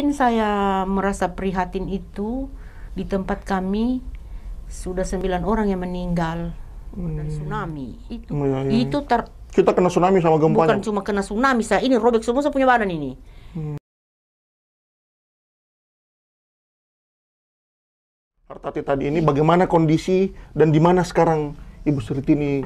bikin saya merasa prihatin itu di tempat kami sudah sembilan orang yang meninggal hmm. dan tsunami itu ya, ya. itu iya. ter kita kena tsunami sama gempa bukan cuma kena tsunami saya ini robek semua saya punya badan ini hmm. Artati tadi ini bagaimana kondisi dan di mana sekarang Ibu Surtini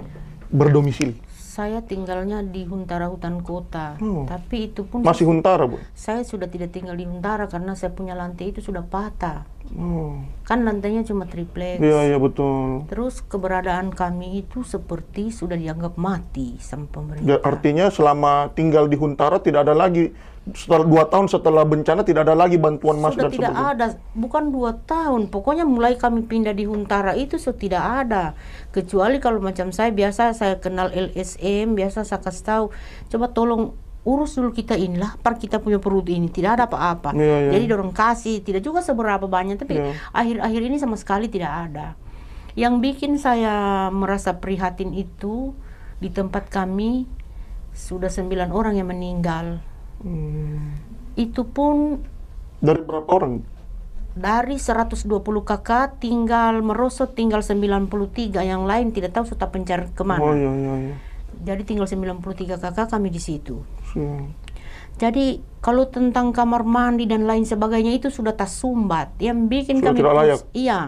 berdomisili saya tinggalnya di Huntara hutan kota, hmm. tapi itu pun masih Huntara bu. Saya sudah tidak tinggal di Huntara karena saya punya lantai itu sudah patah. Hmm kan lantainya cuma triplex. Iya iya betul. Terus keberadaan kami itu seperti sudah dianggap mati sama pemerintah. Ya, artinya selama tinggal di Huntara tidak ada lagi setelah dua tahun setelah bencana tidak ada lagi bantuan masuk. sudah dan tidak sebagainya. ada bukan dua tahun pokoknya mulai kami pindah di Huntara itu sudah tidak ada kecuali kalau macam saya biasa saya kenal LSM biasa saya kasih tahu coba tolong urus dulu kita inilah per kita punya perut ini tidak ada apa-apa yeah, yeah. jadi dorong kasih tidak juga seberapa banyak tapi iya. akhir-akhir yeah. ini sama sekali tidak ada yang bikin saya merasa prihatin itu di tempat kami sudah sembilan orang yang meninggal hmm. itu pun dari berapa orang dari 120 kakak tinggal merosot tinggal 93 yang lain tidak tahu sudah pencar kemana oh, iya, iya, iya. jadi tinggal 93 kakak kami di situ Iya. Jadi kalau tentang kamar mandi dan lain sebagainya itu sudah tersumbat. Yang bikin sudah kami tidak layak. Pusing, iya.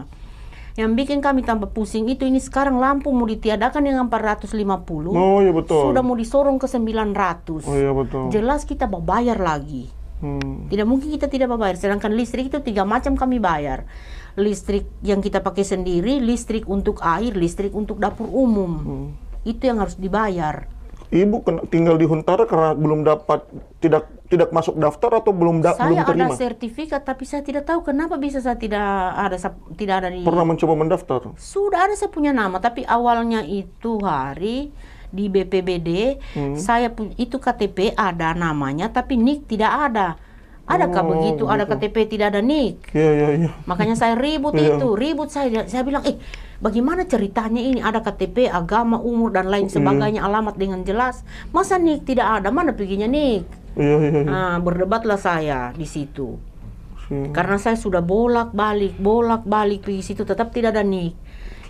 Yang bikin kami tambah pusing itu ini sekarang lampu mau ditiadakan yang 450. Oh iya betul. Sudah mau disorong ke 900. Oh iya betul. Jelas kita mau bayar lagi. Hmm. Tidak mungkin kita tidak mau bayar. Sedangkan listrik itu tiga macam kami bayar. Listrik yang kita pakai sendiri, listrik untuk air, listrik untuk dapur umum. Hmm. Itu yang harus dibayar Ibu kena, tinggal di Huntara karena belum dapat tidak tidak masuk daftar atau belum da, saya belum terima. Saya ada sertifikat tapi saya tidak tahu kenapa bisa saya tidak ada tidak ada di Pernah mencoba mendaftar? Sudah ada saya punya nama tapi awalnya itu hari di BPBD hmm. saya itu KTP ada namanya tapi nik tidak ada Adakah oh, begitu? Ada gitu. KTP tidak ada nik. Iya, iya, iya. Makanya saya ribut yeah. itu, ribut saya. Saya bilang, "Eh, bagaimana ceritanya ini ada KTP, agama, umur dan lain iya. sebagainya, yeah. alamat dengan jelas. Masa nik tidak ada? Mana perginya nik?" Iya, iya, iya. Nah, berdebatlah saya di situ. Hmm. Karena saya sudah bolak-balik, bolak-balik di situ tetap tidak ada nik.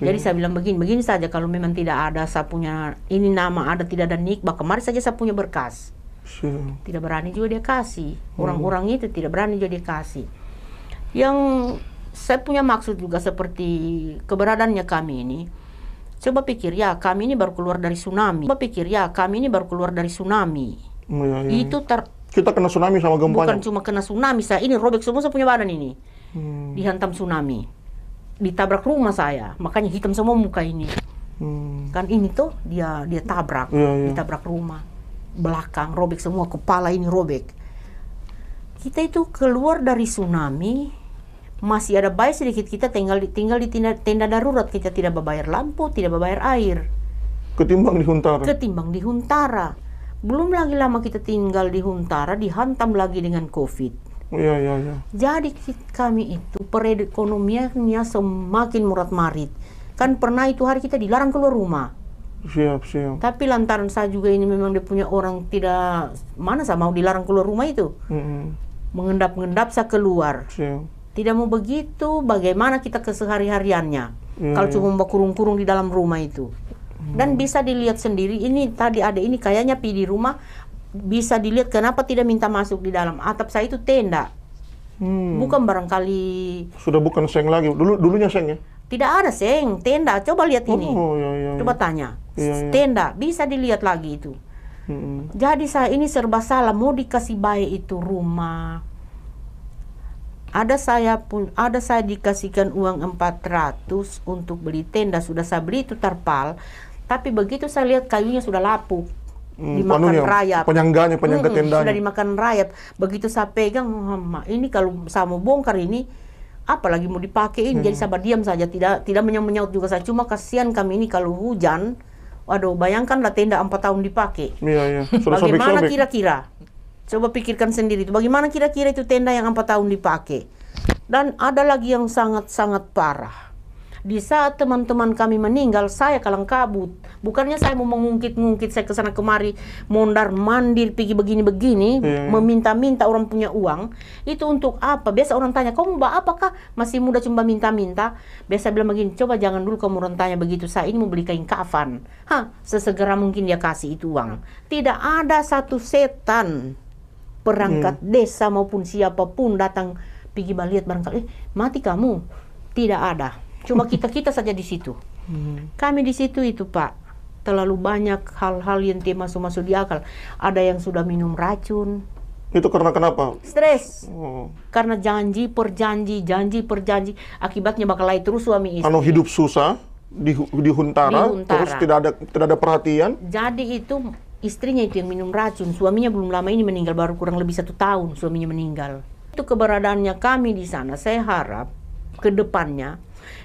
Jadi saya bilang begini, begini saja kalau memang tidak ada saya punya ini nama ada tidak ada nik, bahkan kemarin saja saya punya berkas tidak berani juga dia kasih hmm. orang-orang itu tidak berani juga dia kasih yang saya punya maksud juga seperti keberadaannya kami ini coba pikir ya kami ini baru keluar dari tsunami coba pikir ya kami ini baru keluar dari tsunami oh, ya, ya, itu ter kita kena tsunami sama gempa bukan ya? cuma kena tsunami saya ini robek semua saya punya badan ini hmm. dihantam tsunami ditabrak rumah saya makanya hitam semua muka ini hmm. kan ini tuh dia dia tabrak ya, ya. ditabrak rumah belakang robek semua kepala ini robek kita itu keluar dari tsunami masih ada bayar sedikit kita tinggal di, tinggal di tenda, tenda darurat kita tidak berbayar lampu tidak berbayar air ketimbang di Huntara ketimbang di Huntara belum lagi lama kita tinggal di Huntara dihantam lagi dengan COVID oh, Iya, iya, iya. Jadi kami itu perekonomiannya semakin murat marit. Kan pernah itu hari kita dilarang keluar rumah. Siap, siap. Tapi lantaran saya juga ini memang dia punya orang tidak mana saya mau dilarang keluar rumah itu. mengendap ngendap saya keluar. Siap. Tidak mau begitu, bagaimana kita kesehari-hariannya? Iya, kalau iya. cuma cuma kurung-kurung di dalam rumah itu. Mm. Dan bisa dilihat sendiri ini tadi ada ini kayaknya pi di rumah bisa dilihat kenapa tidak minta masuk di dalam atap saya itu tenda. Hmm. Bukan barangkali sudah bukan seng lagi. Dulu dulunya seng ya. Tidak ada seng tenda. Coba lihat oh, ini. Oh, iya, iya, Coba tanya. Iya, iya. Tenda bisa dilihat lagi itu. Hmm. Jadi saya ini serba salah mau dikasih baik itu rumah. Ada saya pun ada saya dikasihkan uang 400 untuk beli tenda sudah saya beli itu terpal. Tapi begitu saya lihat kayunya sudah lapuk. Hmm, dimakan panunya, rayap. Penyangganya, penyangga hmm, Sudah dimakan rayap. Begitu saya pegang, ini kalau saya mau bongkar ini apalagi mau dipakein hmm. jadi sabar diam saja tidak tidak menyaut juga saya cuma kasihan kami ini kalau hujan waduh bayangkanlah tenda empat tahun dipakai iya, iya. Sudah bagaimana kira-kira coba pikirkan sendiri itu bagaimana kira-kira itu tenda yang empat tahun dipakai dan ada lagi yang sangat-sangat parah di saat teman-teman kami meninggal saya kalang kabut bukannya saya mau mengungkit ungkit saya kesana kemari mondar mandir pergi begini-begini hmm. meminta-minta orang punya uang itu untuk apa biasa orang tanya kamu mbak apakah masih muda cuma minta-minta biasa bilang begini coba jangan dulu kamu orang tanya begitu saya ini mau beli kain kafan hah sesegera mungkin dia kasih itu uang tidak ada satu setan perangkat hmm. desa maupun siapapun datang pergi melihat barangkali eh, mati kamu tidak ada Cuma kita-kita saja di situ. Hmm. Kami di situ itu, Pak. Terlalu banyak hal-hal yang tidak masuk-masuk di akal. Ada yang sudah minum racun. Itu karena kenapa? Stres. Oh. Karena janji per janji, janji per janji. Akibatnya bakal lain terus suami istri. Anu hidup susah, di, di, huntara, di huntara, terus tidak ada tidak ada perhatian. Jadi itu istrinya itu yang minum racun. Suaminya belum lama ini meninggal, baru kurang lebih satu tahun suaminya meninggal. Itu keberadaannya kami di sana. Saya harap ke depannya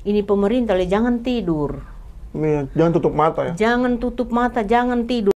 ini pemerintah jangan tidur jangan tutup mata ya jangan tutup mata jangan tidur